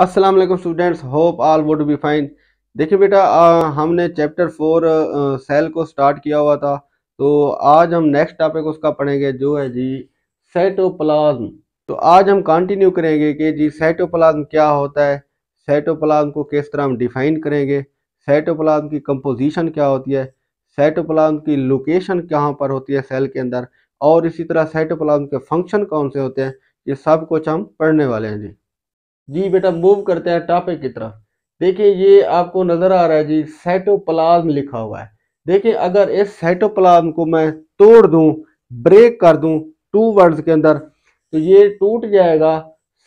Aslam students hope all would be fine देखिए बेटा आ, हमने चैप्टर फोर सेल को स्टार्ट किया हुआ था तो आज हम नेक्स्ट टॉपिक उसका पढ़ेंगे जो है जी सेटोप्लाज्म तो आज हम कंटिन्यू करेंगे कि जी सेटोप्लाज्म क्या होता है सेटोप्लाज्म को किस तरह हम डिफाइन करेंगे सेटोप्लाज्म की कंपोजिशन क्या होती है सेटोप्लाज्म की लोकेशन कहाँ पर होती है सेल के अंदर और इसी तरह सेटोप्लाज्म के फंक्शन कौन से होते हैं ये सब कुछ हम पढ़ने वाले हैं जी जी बेटा मूव करते हैं टॉपिक की तरफ देखिए ये आपको नजर आ रहा है जी साइटोप्लाज्म लिखा हुआ है देखिए अगर इस साइटोप्लाज्म को मैं तोड़ दूं ब्रेक कर दूं टू वर्ड्स के अंदर तो ये टूट जाएगा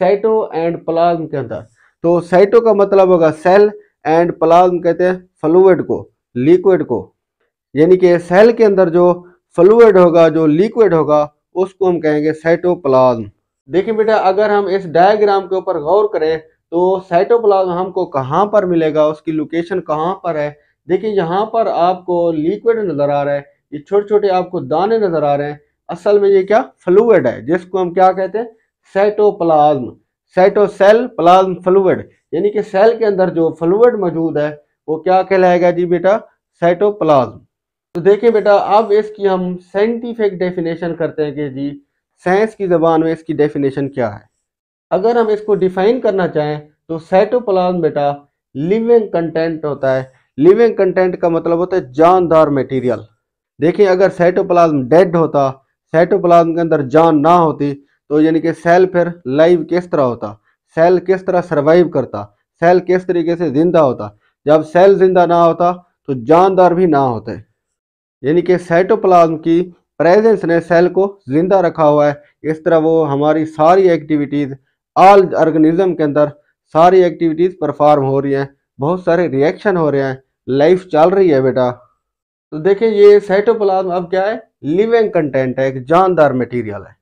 साइटो एंड प्लाज्म के अंदर तो साइटो का मतलब होगा सेल एंड प्लाज्म कहते हैं फ्लूड को लिक्विड को यानी कि सेल के अंदर जो फ्लूड होगा जो लिक्विड होगा उसको हम कहेंगे साइटोप्लाज्म देखिए बेटा अगर हम इस डायग्राम के ऊपर गौर करें तो साइटोप्लाज्म हमको कहाँ पर मिलेगा उसकी लोकेशन कहाँ पर है देखिए यहाँ पर आपको लिक्विड नज़र आ रहा है ये छोटे छोटे आपको दाने नज़र आ रहे हैं असल में ये क्या फ्लूड है जिसको हम क्या कहते हैं साइटोप्लाज्म साइटोसेल प्लाज्म फ्लूड यानी कि सेल के अंदर जो फ्लूड मौजूद है वो क्या कहलाएगा जी बेटा साइटोप्लाज्म तो देखिए बेटा अब इसकी हम साइंटिफिक डेफिनेशन करते हैं कि जी साइंस की ज़बान में इसकी डेफिनेशन क्या है अगर हम इसको डिफाइन करना चाहें तो साइटोप्लाज्म बेटा लिविंग कंटेंट होता है लिविंग कंटेंट का मतलब होता है जानदार मटेरियल देखिए अगर साइटोप्लाज्म डेड होता साइटोप्लाज्म के अंदर जान ना होती तो यानी कि सेल फिर लाइव किस तरह होता सेल किस तरह सर्वाइव करता सेल किस तरीके से ज़िंदा होता जब सेल ज़िंदा ना होता तो जानदार भी ना होते यानी कि साइटोप्लाज्म की प्रेजेंस ने सेल को जिंदा रखा हुआ है इस तरह वो हमारी सारी एक्टिविटीज़ ऑल ऑर्गेनिज्म के अंदर सारी एक्टिविटीज़ परफॉर्म हो रही हैं बहुत सारे रिएक्शन हो रहे हैं लाइफ चल रही है बेटा तो देखें ये साइटोप्लाज्म अब क्या है लिविंग कंटेंट है एक जानदार मटेरियल है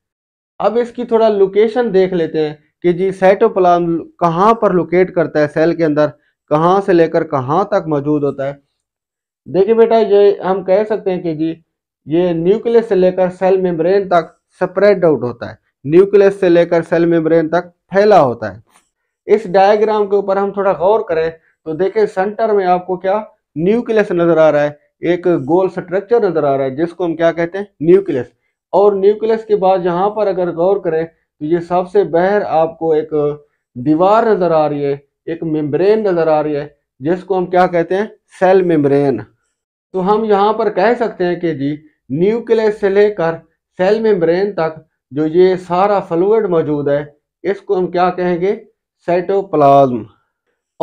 अब इसकी थोड़ा लोकेशन देख लेते हैं कि जी साइटोप्लाज्म कहाँ पर लोकेट करता है सेल के अंदर कहाँ से लेकर कहाँ तक मौजूद होता है देखिए बेटा ये हम कह सकते हैं कि जी ये न्यूक्लियस से लेकर सेल मेम्ब्रेन तक स्प्रेड आउट होता है न्यूक्लियस से लेकर सेल मेम्ब्रेन तक फैला होता है इस डायग्राम के ऊपर हम थोड़ा गौर करें तो देखें सेंटर में आपको क्या न्यूक्लियस नजर आ रहा है एक गोल स्ट्रक्चर नजर आ रहा है जिसको हम क्या कहते हैं न्यूक्लियस और न्यूक्लियस के बाद यहाँ पर अगर गौर करें तो ये सबसे बहर आपको एक दीवार नजर आ रही है एक मेम्ब्रेन नजर आ रही है जिसको हम क्या कहते हैं सेल मेम्ब्रेन तो हम यहाँ पर कह सकते हैं कि जी न्यूक्लियस से लेकर सेल मेम्ब्रेन तक जो ये सारा फ्लूड मौजूद है इसको हम क्या कहेंगे साइटोप्लाज्म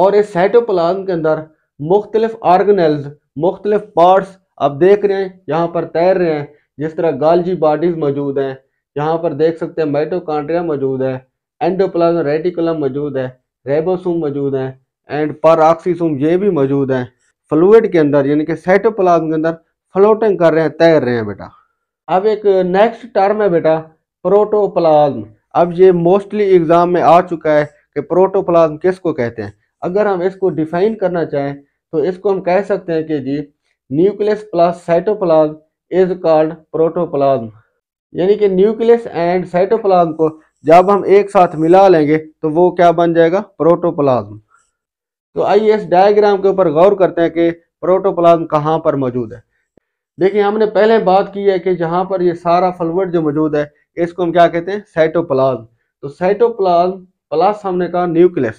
और इस साइटोप्लाज्म के अंदर मुख्तलिफ ऑर्गनल्स मुख्तलिफ पार्ट्स आप देख रहे हैं यहाँ पर तैर रहे हैं जिस तरह गालजी बॉडीज मौजूद हैं यहाँ पर देख सकते हैं माइटोकॉन्ड्रिया मौजूद है एंडोप्लाज्म रेटिकुलम मौजूद है रेबोसोम मौजूद है एंड पर ये भी मौजूद हैं फ्लूड के अंदर यानी कि साइटोप्लाज्म के अंदर फ्लोटिंग कर रहे हैं तैर रहे हैं बेटा अब एक नेक्स्ट टर्म है बेटा प्रोटोप्लाज्म अब ये मोस्टली एग्ज़ाम में आ चुका है कि प्रोटोप्लाज्म किसको कहते हैं अगर हम इसको डिफाइन करना चाहें तो इसको हम कह सकते हैं कि जी nucleus plus cytoplasm is called protoplasm यानी कि न्यूक्लियस एंड साइटोप्लाज्म को जब हम एक साथ मिला लेंगे तो वो क्या बन जाएगा प्रोटोप्लाज्म तो आइए इस डायग्राम के ऊपर गौर करते हैं कि प्रोटोप्लाज्म कहाँ पर मौजूद है देखिए हमने पहले बात की है कि जहां पर ये सारा फलवट जो मौजूद है इसको हम क्या कहते हैं साइटोप्लाज्म तो साइटोप्लाज्म प्लस हमने कहा न्यूक्लियस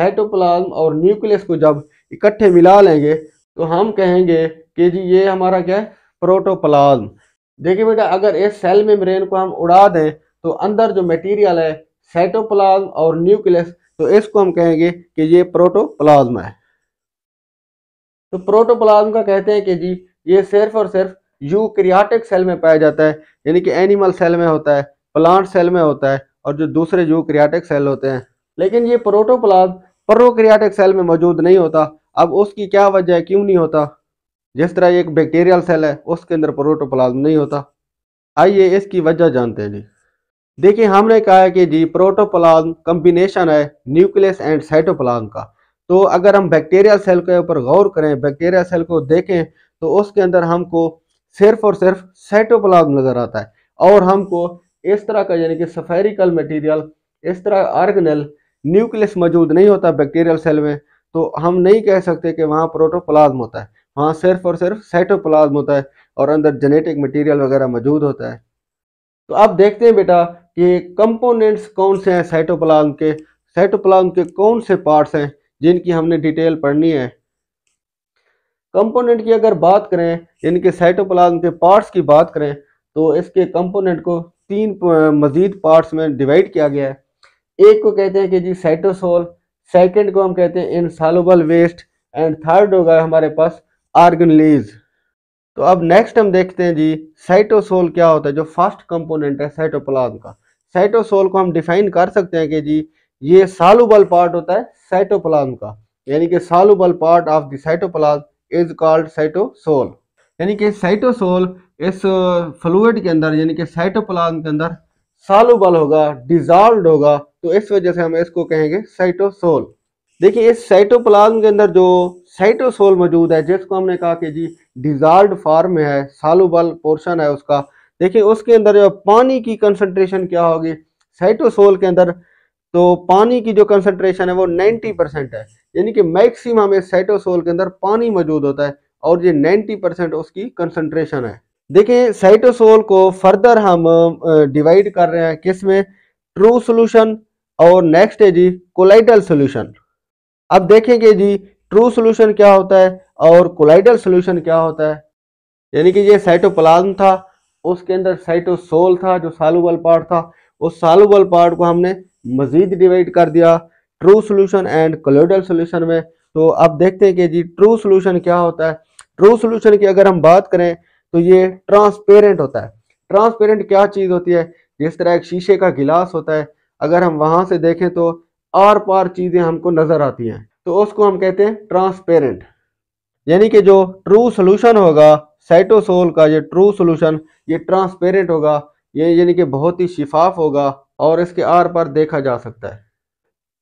साइटोप्लाज्म और न्यूक्लियस को जब इकट्ठे मिला लेंगे तो हम कहेंगे कि जी ये हमारा क्या है प्रोटोप्लाज्म देखिए बेटा अगर इस सेल मेम्ब्रेन को हम उड़ा दें तो अंदर जो मटेरियल है साइटोप्लाज्म और न्यूक्लियस तो इसको हम कहेंगे कि ये प्रोटोप्लाज्म है तो प्रोटोप्लाज्म का कहते हैं कि जी ये सिर्फ और सिर्फ यूक्रियाटिक सेल में पाया जाता है यानी कि एनिमल सेल में होता है प्लांट सेल में होता है और जो दूसरे यूक्रियाटिक सेल होते हैं लेकिन ये प्रोटोप्लाज्म प्रोक्रियाटिक सेल में मौजूद नहीं होता अब उसकी क्या वजह है क्यों नहीं होता जिस तरह एक बैक्टीरियल सेल है उसके अंदर प्रोटोप्लाज्म नहीं होता आइए इसकी वजह जानते हैं जी देखिए हमने कहा है कि जी प्रोटोप्लाज्म कम्बिनेशन है न्यूक्लियस एंड साइटोप्लाज्म का तो अगर हम बैक्टीरियल सेल के ऊपर गौर करें बैक्टीरियल सेल को देखें तो उसके अंदर हमको सिर्फ और सिर्फ साइटोप्लाज्म नज़र आता है और हमको इस तरह का यानी कि सफेरिकल मटीरियल इस तरह आर्गनल न्यूक्लियस मौजूद नहीं होता बैक्टीरियल सेल में तो हम नहीं कह सकते कि वहाँ प्रोटोप्लाज्म होता है वहाँ सिर्फ और सिर्फ साइटोप्लाज्म होता है और अंदर जेनेटिक मटेरियल वगैरह मौजूद होता है तो आप देखते हैं बेटा कि कंपोनेंट्स कौन से हैं साइटोप्लाज्म के साइटोप्लाज्म के कौन से पार्ट्स हैं जिनकी हमने डिटेल पढ़नी है कंपोनेंट की अगर बात करें इनके साइटोप्लाज्म के पार्ट्स की बात करें तो इसके कंपोनेंट को तीन मजीद पार्ट्स में डिवाइड किया गया है एक को कहते हैं कि जी साइटोसोल सेकंड को हम कहते हैं इनसालुबल वेस्ट एंड थर्ड होगा हमारे पास आर्गनलीज तो अब नेक्स्ट हम देखते हैं जी साइटोसोल क्या होता है जो फर्स्ट कंपोनेंट है साइटोप्लाज्म का साइटोसोल को हम डिफाइन कर सकते हैं कि जी ये सालुबल पार्ट होता है साइटोप्लाज्म का यानी कि soluble part of the cytoplasm is called cytosol यानी कि साइटोसोल इस फ्लूड के अंदर यानी कि साइटोप्लाज्म के अंदर सालुबल होगा डिजॉल्व होगा तो इस वजह से हम इसको कहेंगे साइटोसोल देखिए इस साइटोप्लाज्म के अंदर जो साइटोसोल मौजूद है जिसको हमने कहा कि जी डिजॉल्व फॉर्म में है सालुबल पोर्शन है उसका देखिए उसके अंदर जो पानी की कंसंट्रेशन क्या होगी साइटोसोल के अंदर तो पानी की जो कंसनट्रेशन है वो 90 परसेंट है यानी कि मैक्सिमम हमें साइटोसोल के अंदर पानी मौजूद होता है और ये 90 परसेंट उसकी कंसनट्रेशन है देखिए साइटोसोल को फर्दर हम डिवाइड कर रहे हैं किस में ट्रू सोल्यूशन और नेक्स्ट है जी कोलाइडल सोल्यूशन अब देखेंगे जी ट्रू सोल्यूशन क्या होता है और कोलाइडल सोल्यूशन क्या होता है यानी कि ये साइटोप्लाज्म था उसके अंदर साइटोसोल था जो सालुबल पार्ट था उस सालुबल पार्ट को हमने मजीद डिवाइड कर दिया true solution and colloidal solution में तो अब देखते हैं कि जी ट्रू सोल्यूशन क्या होता है ट्रू सोल्यूशन की अगर हम बात करें तो ये ट्रांसपेरेंट होता है ट्रांसपेरेंट क्या चीज़ होती है जिस तरह एक शीशे का गिलास होता है अगर हम वहाँ से देखें तो आर पार चीज़ें हमको नज़र आती हैं तो उसको हम कहते हैं ट्रांसपेरेंट यानी कि जो ट्रू सोल्यूशन होगा साइटोसोल का ये ट्रू सोल्यूशन ये ट्रांसपेरेंट होगा ये यानी कि बहुत ही शिफाफ होगा और इसके आर पर देखा जा सकता है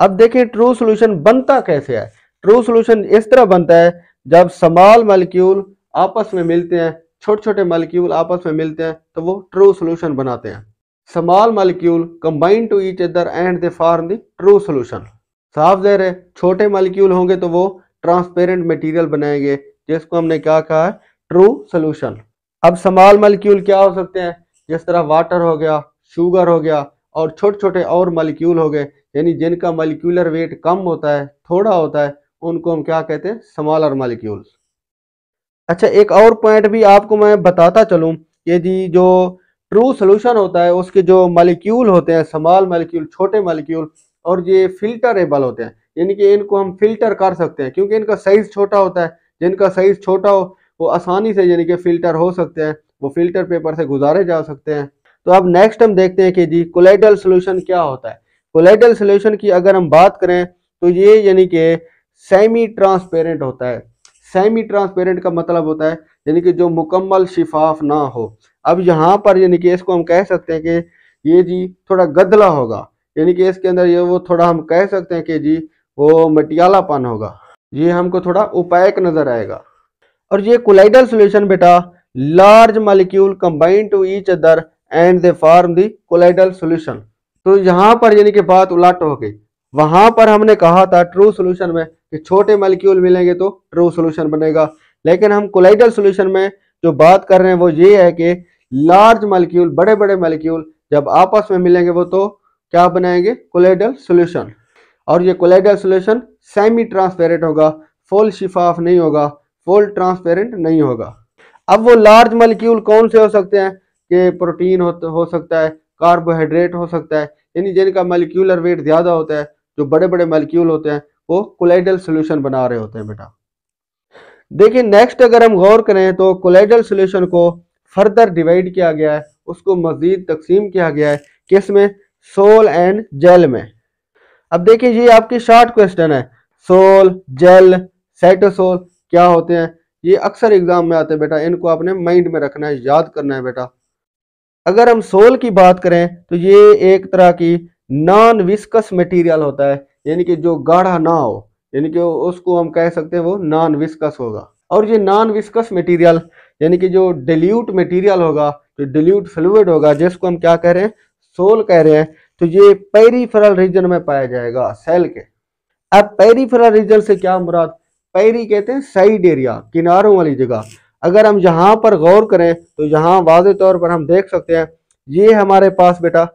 अब देखें ट्रू सोल्यूशन बनता कैसे है ट्रू सोल्यूशन इस तरह बनता है जब समाल मालिक्यूल आपस में मिलते हैं छोटे छोटे मालिक्यूल आपस में मिलते हैं तो वो ट्रू सोल्यूशन बनाते हैं small molecule combine to each other and they form the true solution साफ जहर है छोटे मालिक्यूल होंगे तो वो ट्रांसपेरेंट मटीरियल बनाएंगे जिसको हमने क्या कहा है ट्रू सोल्यूशन अब समाल मालिक्यूल क्या हो सकते हैं जिस तरह वाटर हो गया शुगर हो गया और छोटे छोटे और मालिक्यूल हो गए यानी जिनका मालिक्यूलर वेट कम होता है थोड़ा होता है उनको हम क्या कहते हैं स्मॉलर मालिक्यूल्स अच्छा एक और पॉइंट भी आपको मैं बताता चलूँ कि जी जो ट्रू सोल्यूशन होता है उसके जो मालिक्यूल होते हैं स्मॉल मालिक्यूल छोटे मालिक्यूल और ये फिल्टरेबल होते हैं यानी कि इनको हम फिल्टर कर सकते हैं क्योंकि इनका साइज़ छोटा होता है जिनका साइज़ छोटा हो वो आसानी से यानी कि फ़िल्टर हो सकते हैं वो फ़िल्टर पेपर से गुजारे जा सकते हैं तो अब नेक्स्ट हम देखते हैं कि जी कोलाइडल सोल्यूशन क्या होता है कोलाइडल सोल्यूशन की अगर हम बात करें तो ये यानी कि सेमी ट्रांसपेरेंट होता है सेमी ट्रांसपेरेंट का मतलब होता है यानी कि जो मुकम्मल शिफाफ ना हो अब यहाँ पर यानी कि इसको हम कह सकते हैं कि ये जी थोड़ा गदला होगा यानी कि इसके अंदर ये वो थोड़ा हम कह सकते हैं कि जी वो मटियालापन होगा ये हमको थोड़ा उपायक नज़र आएगा और ये कोलाइडल सोल्यूशन बेटा large molecule combine to each other and they form the colloidal solution तो यहाँ पर यानी कि बात उलट हो गई वहां पर हमने कहा था ट्रू सोल्यूशन में कि छोटे मलिक्यूल मिलेंगे तो ट्रू सोल्यूशन बनेगा लेकिन हम कोलाइडल सोल्यूशन में जो बात कर रहे हैं वो ये है कि लार्ज मलिक्यूल बड़े बड़े मलिक्यूल जब आपस में मिलेंगे वो तो क्या बनाएंगे कोलाइडल सोल्यूशन और ये कोलाइडल सोल्यूशन सेमी ट्रांसपेरेंट होगा फुल शिफाफ नहीं होगा फुल ट्रांसपेरेंट नहीं होगा अब वो लार्ज मलिक्यूल कौन से हो सकते हैं के प्रोटीन हो, हो सकता है कार्बोहाइड्रेट हो सकता है यानी जिनका मलिक्यूलर वेट ज़्यादा होता है जो बड़े बड़े मलिक्यूल होते हैं वो कोलाइडल सोल्यूशन बना रहे होते हैं बेटा देखिए नेक्स्ट अगर हम गौर करें तो कोलाइडल सोल्यूशन को फर्दर डिवाइड किया गया है उसको मजीद तकसीम किया गया है किस में सोल एंड जेल में अब देखिए ये आपकी शॉर्ट क्वेश्चन है सोल जेल साइटोसोल क्या होते हैं ये अक्सर एग्जाम में आते हैं बेटा इनको आपने माइंड में रखना है याद करना है बेटा अगर हम सोल की बात करें तो ये एक तरह की नॉन विस्कस मटेरियल होता है यानी कि जो गाढ़ा ना हो यानी कि उसको हम कह सकते हैं वो नॉन विस्कस होगा और ये नॉन विस्कस मटेरियल यानी कि जो डिल्यूट मटेरियल होगा जो डिल्यूट फ्लूड होगा जिसको हम क्या कह रहे हैं सोल कह रहे हैं तो ये पेरीफरल रीजन में पाया जाएगा सेल के अब पेरीफरल रीजन से क्या मुराद पेरी कहते हैं साइड एरिया किनारों वाली जगह अगर हम यहाँ पर गौर करें तो यहाँ वाज तौर पर हम देख सकते हैं ये हमारे पास बेटा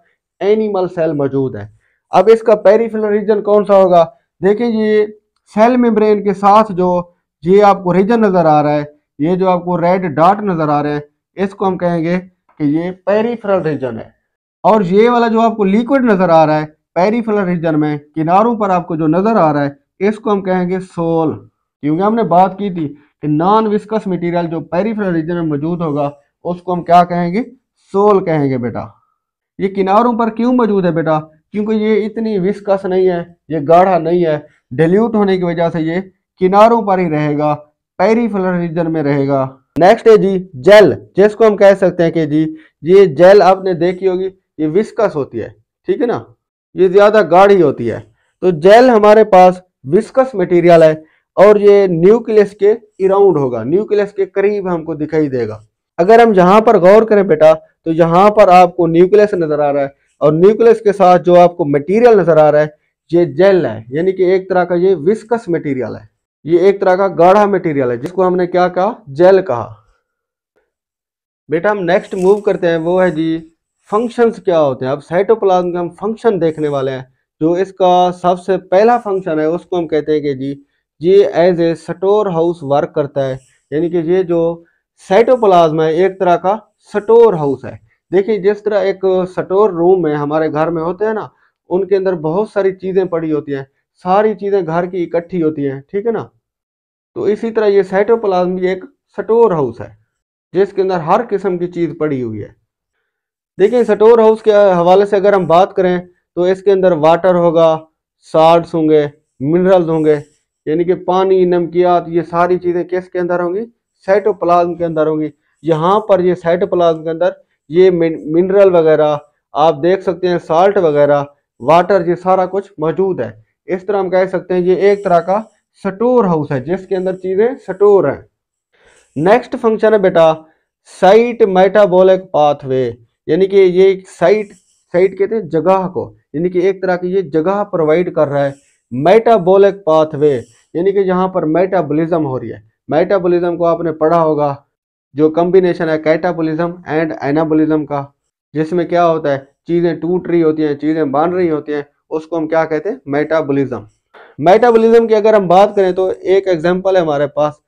एनिमल सेल मौजूद है अब इसका पेरीफिल रीजन कौन सा होगा देखिए ये सेल मेम्ब्रेन के साथ जो ये आपको रीजन नज़र आ रहा है ये जो आपको रेड डॉट नज़र आ रहे हैं इसको हम कहेंगे कि ये पेरीफ्रल रीजन है और ये वाला जो आपको लिक्विड नज़र आ रहा है पेरीफिलर रीजन में किनारों पर आपको जो नज़र आ रहा है इसको हम कहेंगे सोल क्योंकि हमने बात की थी कि नॉन विस्कस मटेरियल जो पेरीफ्रल रीजन में मौजूद होगा उसको हम क्या कहेंगे सोल कहेंगे बेटा ये किनारों पर क्यों मौजूद है बेटा क्योंकि ये इतनी विस्कस नहीं है ये गाढ़ा नहीं है डिल्यूट होने की वजह से ये किनारों पर ही रहेगा पेरीफ्रल रीजन में रहेगा नेक्स्ट है जी जेल जिसको हम कह सकते हैं कि जी ये जेल आपने देखी होगी ये विस्कस होती है ठीक है ना ये ज़्यादा गाढ़ी होती है तो जेल हमारे पास विस्कस मटेरियल है और ये न्यूक्लियस के इराउंड होगा न्यूक्लियस के करीब हमको दिखाई देगा अगर हम जहां पर गौर करें बेटा तो यहाँ पर आपको न्यूक्लियस नजर आ रहा है और न्यूक्लियस के साथ जो आपको मटेरियल नजर आ रहा है ये जेल है यानी कि एक तरह का ये विस्कस मटेरियल है ये एक तरह का गाढ़ा मटेरियल है जिसको हमने क्या कहा जेल कहा बेटा हम नेक्स्ट मूव करते हैं वो है जी फंक्शंस क्या होते हैं अब साइटोप्लाज्म के हम फंक्शन देखने वाले हैं जो इसका सबसे पहला फंक्शन है उसको हम कहते हैं कि जी ये as a store house work करता है यानी कि ये जो साइटोप्लाज्म है एक तरह का स्टोर हाउस है देखिए जिस तरह एक स्टोर रूम में हमारे घर में होते हैं ना उनके अंदर बहुत सारी चीज़ें पड़ी होती हैं सारी चीज़ें घर की इकट्ठी होती हैं ठीक है ना तो इसी तरह ये साइटोप्लाज्म भी एक स्टोर हाउस है जिसके अंदर हर किस्म की चीज़ पड़ी हुई है देखिए स्टोर हाउस के हवाले से अगर हम बात करें तो इसके अंदर वाटर होगा साल्ट होंगे मिनरल्स होंगे यानी कि पानी नमकियात ये सारी चीज़ें किसके अंदर होंगी साइटोप्लाज्म के अंदर होंगी यहाँ पर ये साइटोप्लाज्म के अंदर ये मिनरल वगैरह आप देख सकते हैं साल्ट वगैरह वाटर ये सारा कुछ मौजूद है इस तरह हम कह सकते हैं ये एक तरह का स्टोर हाउस है जिसके अंदर चीज़ें स्टोर हैं नेक्स्ट फंक्शन है बेटा साइट मेटाबॉलिक पाथवे यानी कि ये साइट साइट कहते हैं जगह को यानी कि एक तरह की ये जगह प्रोवाइड कर रहा है मेटाबॉलिक पाथवे यानी कि जहां पर मेटाबॉलिज्म हो रही है मेटाबॉलिज्म को आपने पढ़ा होगा जो कम्बिनेशन है कैटाबॉलिज्म एंड एनाबॉलिज्म का जिसमें क्या होता है चीज़ें टूट रही होती हैं चीज़ें बांध रही होती हैं उसको हम क्या कहते हैं मेटाबॉलिज्म मेटाबॉलिज्म की अगर हम बात करें तो एक एग्जाम्पल है हमारे पास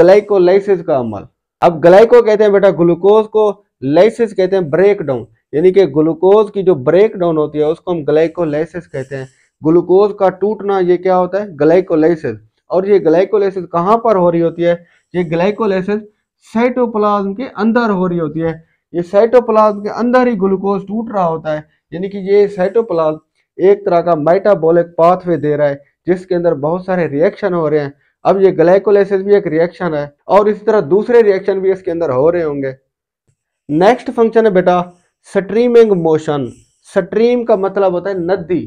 ग्लाइकोलाइसिस का अमल अब ग्लाइको कहते हैं बेटा ग्लूकोज को लाइसिस कहते हैं ब्रेक डाउन यानी कि ग्लूकोज की जो ब्रेक डाउन होती है उसको हम ग्लाइकोलाइसिस कहते हैं ग्लूकोज का टूटना ये क्या होता है ग्लाइकोलाइसिस और ये ग्लाइकोलाइसिस कहाँ पर हो रही होती है ये ग्लाइकोलाइसिस साइटोप्लाज्म के अंदर हो रही होती है ये साइटोप्लाज्म के अंदर ही ग्लूकोज टूट रहा होता है यानी कि ये साइटोप्लाज्म एक तरह का माइटाबोलिक पाथवे दे रहा है जिसके अंदर बहुत सारे रिएक्शन हो रहे हैं अब ये ग्लाइकोलाइसिस भी एक रिएक्शन है और इसी तरह दूसरे रिएक्शन भी इसके अंदर हो रहे होंगे नेक्स्ट फंक्शन है बेटा स्ट्रीमिंग मोशन स्ट्रीम का मतलब होता है नदी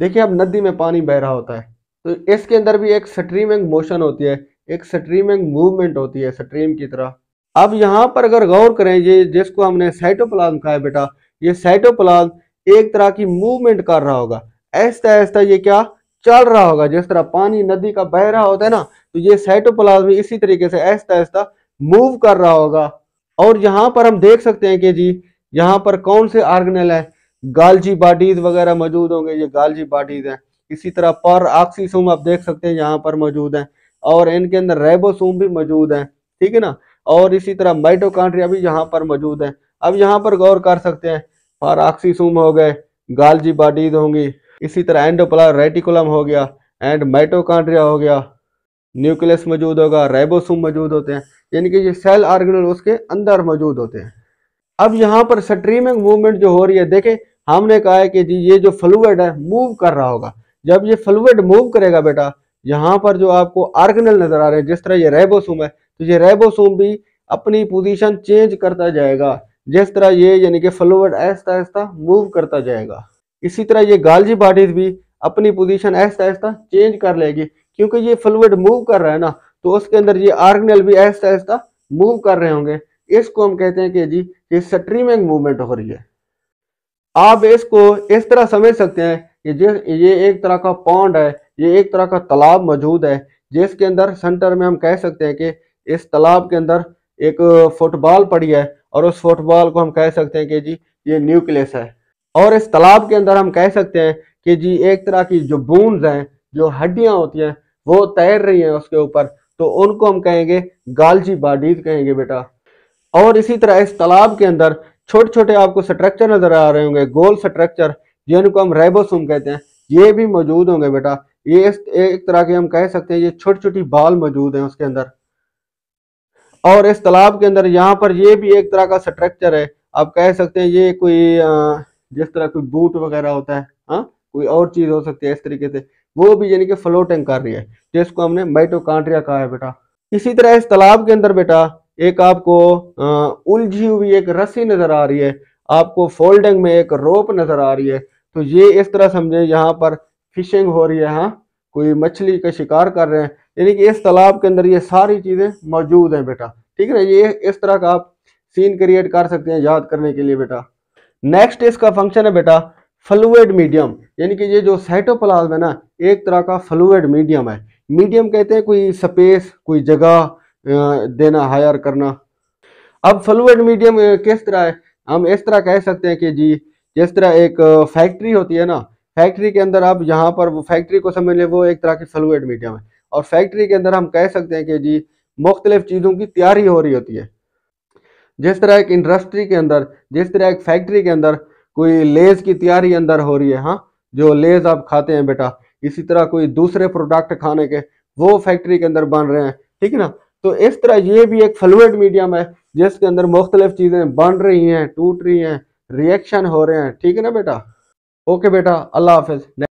देखिए अब नदी में पानी बह रहा होता है तो इसके अंदर भी एक स्ट्रीमिंग मोशन होती है एक स्ट्रीमिंग मूवमेंट होती है स्ट्रीम की तरह अब यहाँ पर अगर गौर करें ये जिसको हमने साइटोप्लाज्म कहा है बेटा ये साइटोप्लाज्म एक तरह की मूवमेंट कर रहा होगा ऐसा ऐसा ये क्या चल रहा होगा जिस तरह पानी नदी का बह रहा होता है ना तो ये साइटोप्लाज्म इसी तरीके से ऐसा ऐसा मूव कर रहा होगा और यहाँ पर हम देख सकते हैं कि जी यहाँ पर कौन से आर्गनल है गालजी पार्टीज वगैरह मौजूद होंगे ये गालजी पार्टीज हैं इसी तरह पर ऑक्सीसूम आप देख सकते हैं यहाँ पर मौजूद हैं और इनके अंदर रेबोसूम भी मौजूद हैं ठीक है ना और इसी तरह माइटोकांड्रिया भी यहाँ पर मौजूद हैं अब यहाँ पर गौर कर सकते हैं पाराक्सीसूम हो गए गालजी बाडीज होंगी इसी तरह एंडोपला रेटिकुलम हो गया एंड माइटोकांड्रिया हो गया न्यूक्लियस मौजूद होगा रेबोसोम मौजूद होते हैं यानी कि ये सेल आर्गेनल उसके अंदर मौजूद होते हैं अब यहाँ पर स्ट्रीमिंग मूवमेंट जो हो रही है देखें हमने कहा है कि जी ये जो फ्लूड है मूव कर रहा होगा जब ये फ्लूड मूव करेगा बेटा यहाँ पर जो आपको आर्गनल नजर आ रहे हैं जिस तरह ये रेबोसोम है तो ये रेबोसोम भी अपनी पोजीशन चेंज करता जाएगा जिस तरह ये यानी कि फ्लूड ऐसा ऐसा मूव करता जाएगा इसी तरह ये गालजी बॉडीज भी अपनी पोजीशन ऐसा ऐसा चेंज कर लेगी क्योंकि ये फ्लूड मूव कर रहा है ना तो उसके अंदर ये आर्गनल भी ऐसा ऐसा मूव कर रहे होंगे इसको हम कहते हैं कि जी ये स्ट्रीमिंग मूवमेंट हो रही है आप इसको इस तरह समझ सकते हैं कि जिस ये एक तरह का पौंड है ये एक तरह का तालाब मौजूद है जिसके अंदर सेंटर में हम कह सकते हैं कि इस तालाब के अंदर एक फुटबॉल पड़ी है और उस फुटबॉल को हम कह सकते हैं कि जी ये न्यूक्लियस है और इस तालाब के अंदर हम कह सकते हैं कि जी एक तरह की जो बूंद हैं जो हड्डियां होती हैं वो तैर रही हैं उसके ऊपर तो उनको हम कहेंगे गालजी बाडीज कहेंगे बेटा और इसी तरह इस तालाब के अंदर छोटे छोटे आपको स्ट्रक्चर नजर आ रहे होंगे गोल स्ट्रक्चर जिनको हम रेबोसोम कहते हैं ये भी मौजूद होंगे बेटा ये एक तरह के हम कह सकते हैं ये छोटी छोटी बाल मौजूद हैं उसके अंदर और इस तालाब के अंदर यहाँ पर ये भी एक तरह का स्ट्रक्चर है आप कह सकते हैं ये कोई जिस तरह कोई बूट वगैरह होता है हाँ कोई और चीज हो सकती है इस तरीके से वो भी यानी कि फ्लोटिंग कर रही है जिसको हमने माइटोकांड्रिया कहा है बेटा इसी तरह इस तालाब के अंदर बेटा एक आपको उलझी हुई एक रस्सी नज़र आ रही है आपको फोल्डिंग में एक रोप नज़र आ रही है तो ये इस तरह समझे यहाँ पर फिशिंग हो रही है हाँ कोई मछली का शिकार कर रहे हैं यानी कि इस तालाब के अंदर ये सारी चीज़ें मौजूद हैं बेटा ठीक है ना ये इस तरह का आप सीन क्रिएट कर सकते हैं याद करने के लिए बेटा नेक्स्ट इसका फंक्शन है बेटा फ्लूड मीडियम यानी कि ये जो साइटोप्लाज्म है ना एक तरह का फ्लूड मीडियम है मीडियम कहते हैं कोई स्पेस कोई जगह देना हायर करना अब फ्लूड मीडियम किस तरह है हम इस तरह कह सकते हैं कि जी जिस तरह एक फैक्ट्री होती है ना फैक्ट्री के अंदर आप यहाँ पर फैक्ट्री को समझ लें वो एक तरह की फ्लूड मीडियम है और फैक्ट्री के अंदर हम कह सकते हैं कि जी मुख्तलिफ चीज़ों की तैयारी हो रही होती है जिस तरह एक इंडस्ट्री के अंदर जिस तरह एक फैक्ट्री के अंदर कोई लेज की तैयारी अंदर हो रही है हाँ जो लेज आप खाते हैं बेटा इसी तरह कोई दूसरे प्रोडक्ट खाने के वो फैक्ट्री के अंदर बन रहे हैं ठीक है ना तो इस तरह ये भी एक फ्लूड मीडियम है जिसके अंदर मुख्तलिफ चीज़ें बन रही हैं टूट रही हैं रिएक्शन हो रहे हैं ठीक है ना बेटा ओके बेटा अल्लाह हाफिज़